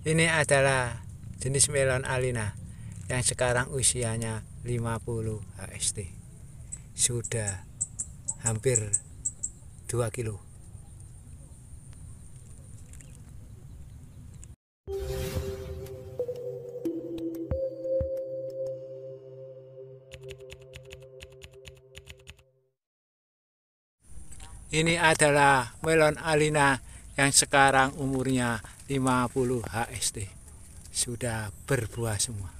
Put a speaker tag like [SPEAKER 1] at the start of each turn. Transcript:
[SPEAKER 1] Ini adalah jenis melon alina yang sekarang usianya 50 HST. Sudah hampir 2 kilo. Ini adalah melon alina yang sekarang umurnya
[SPEAKER 2] 50 HST sudah berbuah semua